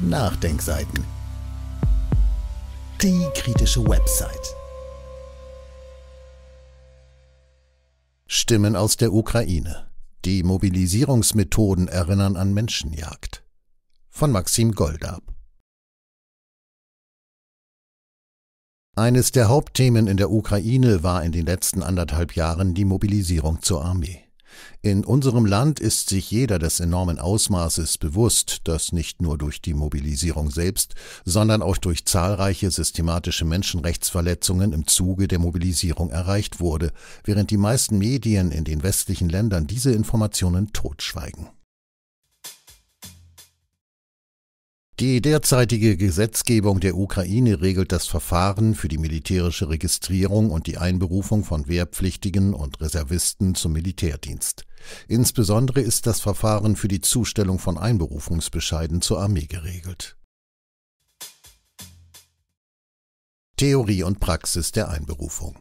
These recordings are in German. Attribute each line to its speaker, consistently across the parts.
Speaker 1: Nachdenkseiten. Die kritische Website. Stimmen aus der Ukraine. Die Mobilisierungsmethoden erinnern an Menschenjagd. Von Maxim Goldab. Eines der Hauptthemen in der Ukraine war in den letzten anderthalb Jahren die Mobilisierung zur Armee. In unserem Land ist sich jeder des enormen Ausmaßes bewusst, dass nicht nur durch die Mobilisierung selbst, sondern auch durch zahlreiche systematische Menschenrechtsverletzungen im Zuge der Mobilisierung erreicht wurde, während die meisten Medien in den westlichen Ländern diese Informationen totschweigen. Die derzeitige Gesetzgebung der Ukraine regelt das Verfahren für die militärische Registrierung und die Einberufung von Wehrpflichtigen und Reservisten zum Militärdienst. Insbesondere ist das Verfahren für die Zustellung von Einberufungsbescheiden zur Armee geregelt. Theorie und Praxis der Einberufung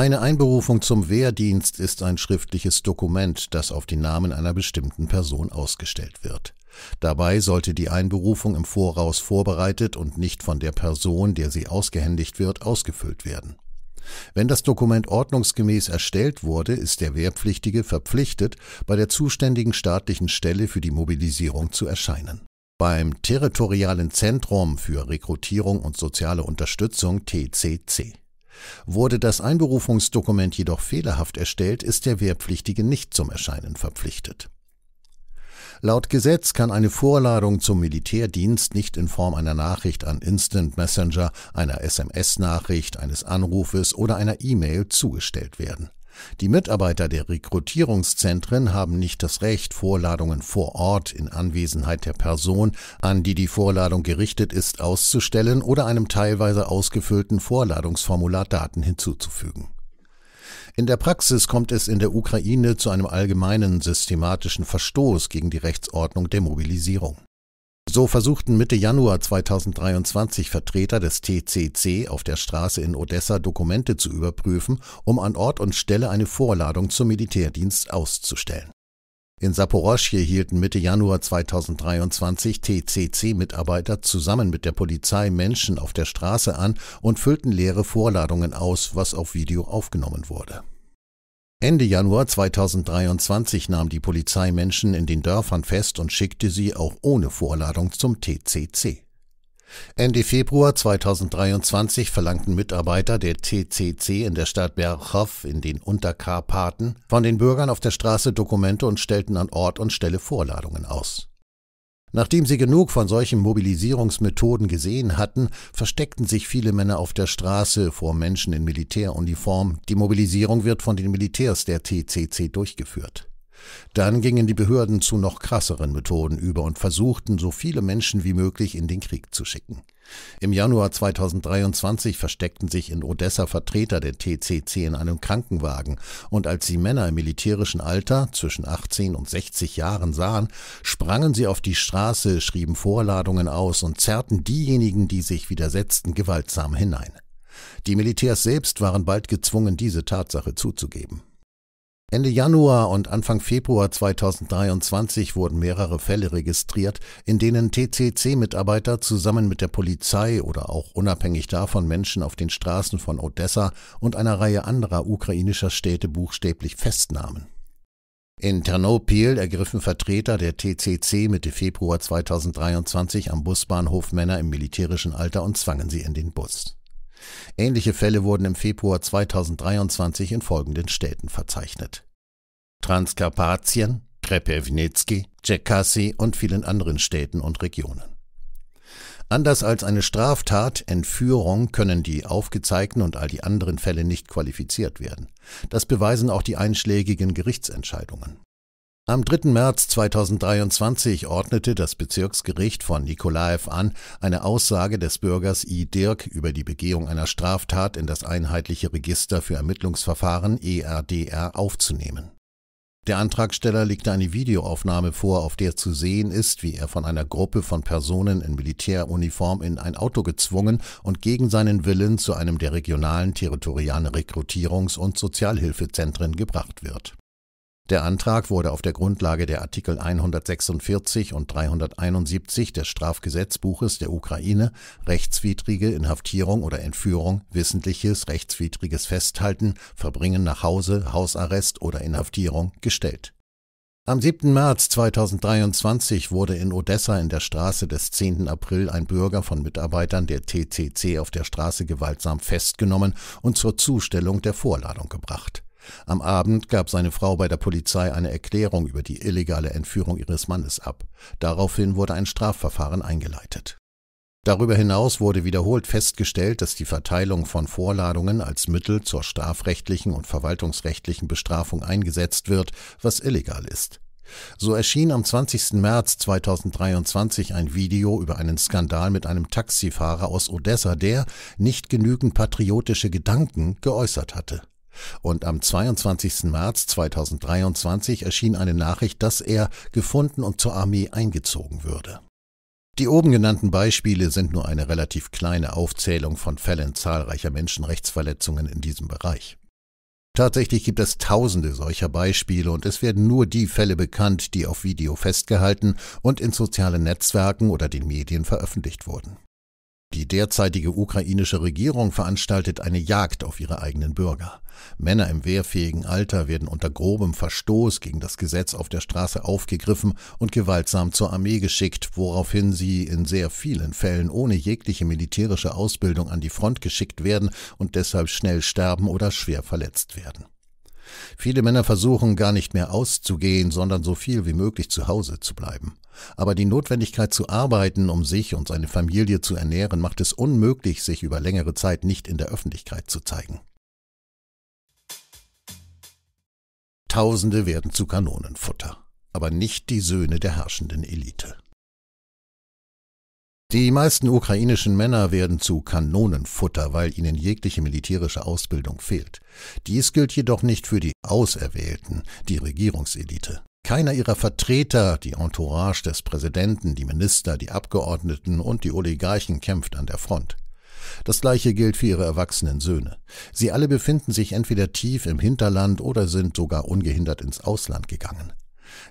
Speaker 1: eine Einberufung zum Wehrdienst ist ein schriftliches Dokument, das auf den Namen einer bestimmten Person ausgestellt wird. Dabei sollte die Einberufung im Voraus vorbereitet und nicht von der Person, der sie ausgehändigt wird, ausgefüllt werden. Wenn das Dokument ordnungsgemäß erstellt wurde, ist der Wehrpflichtige verpflichtet, bei der zuständigen staatlichen Stelle für die Mobilisierung zu erscheinen. Beim Territorialen Zentrum für Rekrutierung und soziale Unterstützung TCC. Wurde das Einberufungsdokument jedoch fehlerhaft erstellt, ist der Wehrpflichtige nicht zum Erscheinen verpflichtet. Laut Gesetz kann eine Vorladung zum Militärdienst nicht in Form einer Nachricht an Instant Messenger, einer SMS-Nachricht, eines Anrufes oder einer E-Mail zugestellt werden. Die Mitarbeiter der Rekrutierungszentren haben nicht das Recht, Vorladungen vor Ort in Anwesenheit der Person, an die die Vorladung gerichtet ist, auszustellen oder einem teilweise ausgefüllten Vorladungsformular Daten hinzuzufügen. In der Praxis kommt es in der Ukraine zu einem allgemeinen systematischen Verstoß gegen die Rechtsordnung der Mobilisierung. So versuchten Mitte Januar 2023 Vertreter des TCC auf der Straße in Odessa Dokumente zu überprüfen, um an Ort und Stelle eine Vorladung zum Militärdienst auszustellen. In Saporoschje hielten Mitte Januar 2023 TCC-Mitarbeiter zusammen mit der Polizei Menschen auf der Straße an und füllten leere Vorladungen aus, was auf Video aufgenommen wurde. Ende Januar 2023 nahm die Polizei Menschen in den Dörfern fest und schickte sie auch ohne Vorladung zum TCC. Ende Februar 2023 verlangten Mitarbeiter der TCC in der Stadt Berchow in den Unterkarpaten von den Bürgern auf der Straße Dokumente und stellten an Ort und Stelle Vorladungen aus. Nachdem sie genug von solchen Mobilisierungsmethoden gesehen hatten, versteckten sich viele Männer auf der Straße vor Menschen in Militäruniform. Die Mobilisierung wird von den Militärs der TCC durchgeführt. Dann gingen die Behörden zu noch krasseren Methoden über und versuchten, so viele Menschen wie möglich in den Krieg zu schicken. Im Januar 2023 versteckten sich in Odessa Vertreter der TCC in einem Krankenwagen und als sie Männer im militärischen Alter zwischen 18 und 60 Jahren sahen, sprangen sie auf die Straße, schrieben Vorladungen aus und zerrten diejenigen, die sich widersetzten, gewaltsam hinein. Die Militärs selbst waren bald gezwungen, diese Tatsache zuzugeben. Ende Januar und Anfang Februar 2023 wurden mehrere Fälle registriert, in denen TCC-Mitarbeiter zusammen mit der Polizei oder auch unabhängig davon Menschen auf den Straßen von Odessa und einer Reihe anderer ukrainischer Städte buchstäblich festnahmen. In Ternopil ergriffen Vertreter der TCC Mitte Februar 2023 am Busbahnhof Männer im militärischen Alter und zwangen sie in den Bus. Ähnliche Fälle wurden im Februar 2023 in folgenden Städten verzeichnet. Transkarpatien, Krepewnicki, Tschekassi und vielen anderen Städten und Regionen. Anders als eine Straftat, Entführung, können die aufgezeigten und all die anderen Fälle nicht qualifiziert werden. Das beweisen auch die einschlägigen Gerichtsentscheidungen. Am 3. März 2023 ordnete das Bezirksgericht von Nikolaev an, eine Aussage des Bürgers I. Dirk über die Begehung einer Straftat in das einheitliche Register für Ermittlungsverfahren ERDR aufzunehmen. Der Antragsteller legte eine Videoaufnahme vor, auf der zu sehen ist, wie er von einer Gruppe von Personen in Militäruniform in ein Auto gezwungen und gegen seinen Willen zu einem der regionalen territorialen Rekrutierungs- und Sozialhilfezentren gebracht wird der Antrag wurde auf der Grundlage der Artikel 146 und 371 des Strafgesetzbuches der Ukraine rechtswidrige Inhaftierung oder Entführung, wissentliches rechtswidriges Festhalten, Verbringen nach Hause, Hausarrest oder Inhaftierung gestellt. Am 7. März 2023 wurde in Odessa in der Straße des 10. April ein Bürger von Mitarbeitern der TCC auf der Straße gewaltsam festgenommen und zur Zustellung der Vorladung gebracht. Am Abend gab seine Frau bei der Polizei eine Erklärung über die illegale Entführung ihres Mannes ab. Daraufhin wurde ein Strafverfahren eingeleitet. Darüber hinaus wurde wiederholt festgestellt, dass die Verteilung von Vorladungen als Mittel zur strafrechtlichen und verwaltungsrechtlichen Bestrafung eingesetzt wird, was illegal ist. So erschien am 20. März 2023 ein Video über einen Skandal mit einem Taxifahrer aus Odessa, der nicht genügend patriotische Gedanken geäußert hatte und am 22. März 2023 erschien eine Nachricht, dass er gefunden und zur Armee eingezogen würde. Die oben genannten Beispiele sind nur eine relativ kleine Aufzählung von Fällen zahlreicher Menschenrechtsverletzungen in diesem Bereich. Tatsächlich gibt es tausende solcher Beispiele und es werden nur die Fälle bekannt, die auf Video festgehalten und in sozialen Netzwerken oder den Medien veröffentlicht wurden. Die derzeitige ukrainische Regierung veranstaltet eine Jagd auf ihre eigenen Bürger. Männer im wehrfähigen Alter werden unter grobem Verstoß gegen das Gesetz auf der Straße aufgegriffen und gewaltsam zur Armee geschickt, woraufhin sie in sehr vielen Fällen ohne jegliche militärische Ausbildung an die Front geschickt werden und deshalb schnell sterben oder schwer verletzt werden. Viele Männer versuchen gar nicht mehr auszugehen, sondern so viel wie möglich zu Hause zu bleiben. Aber die Notwendigkeit zu arbeiten, um sich und seine Familie zu ernähren, macht es unmöglich, sich über längere Zeit nicht in der Öffentlichkeit zu zeigen. Tausende werden zu Kanonenfutter, aber nicht die Söhne der herrschenden Elite. Die meisten ukrainischen Männer werden zu Kanonenfutter, weil ihnen jegliche militärische Ausbildung fehlt. Dies gilt jedoch nicht für die Auserwählten, die Regierungselite. Keiner ihrer Vertreter, die Entourage des Präsidenten, die Minister, die Abgeordneten und die Oligarchen kämpft an der Front. Das gleiche gilt für ihre erwachsenen Söhne. Sie alle befinden sich entweder tief im Hinterland oder sind sogar ungehindert ins Ausland gegangen.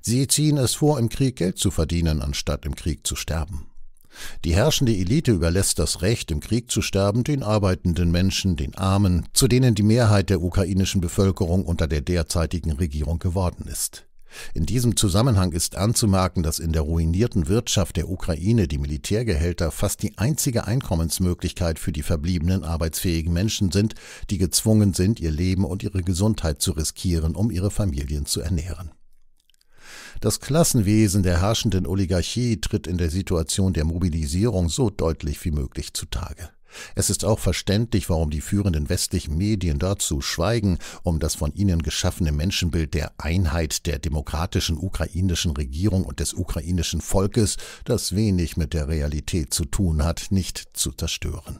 Speaker 1: Sie ziehen es vor, im Krieg Geld zu verdienen, anstatt im Krieg zu sterben. Die herrschende Elite überlässt das Recht, im Krieg zu sterben, den arbeitenden Menschen, den Armen, zu denen die Mehrheit der ukrainischen Bevölkerung unter der derzeitigen Regierung geworden ist. In diesem Zusammenhang ist anzumerken, dass in der ruinierten Wirtschaft der Ukraine die Militärgehälter fast die einzige Einkommensmöglichkeit für die verbliebenen arbeitsfähigen Menschen sind, die gezwungen sind, ihr Leben und ihre Gesundheit zu riskieren, um ihre Familien zu ernähren. Das Klassenwesen der herrschenden Oligarchie tritt in der Situation der Mobilisierung so deutlich wie möglich zutage. Es ist auch verständlich, warum die führenden westlichen Medien dazu schweigen, um das von ihnen geschaffene Menschenbild der Einheit der demokratischen ukrainischen Regierung und des ukrainischen Volkes, das wenig mit der Realität zu tun hat, nicht zu zerstören.